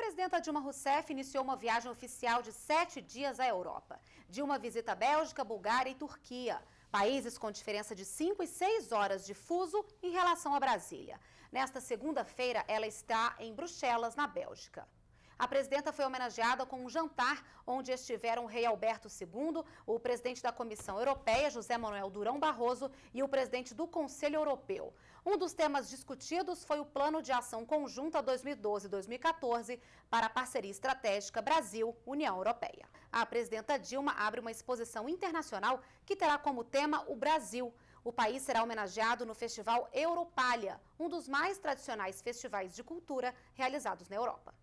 presidenta Dilma Rousseff iniciou uma viagem oficial de sete dias à Europa. Dilma visita Bélgica, Bulgária e Turquia, países com diferença de 5 e 6 horas de fuso em relação a Brasília. Nesta segunda-feira, ela está em Bruxelas, na Bélgica. A presidenta foi homenageada com um jantar onde estiveram o rei Alberto II, o presidente da Comissão Europeia, José Manuel Durão Barroso, e o presidente do Conselho Europeu. Um dos temas discutidos foi o Plano de Ação Conjunta 2012-2014 para a Parceria Estratégica Brasil-União Europeia. A presidenta Dilma abre uma exposição internacional que terá como tema o Brasil. O país será homenageado no Festival Europalha, um dos mais tradicionais festivais de cultura realizados na Europa.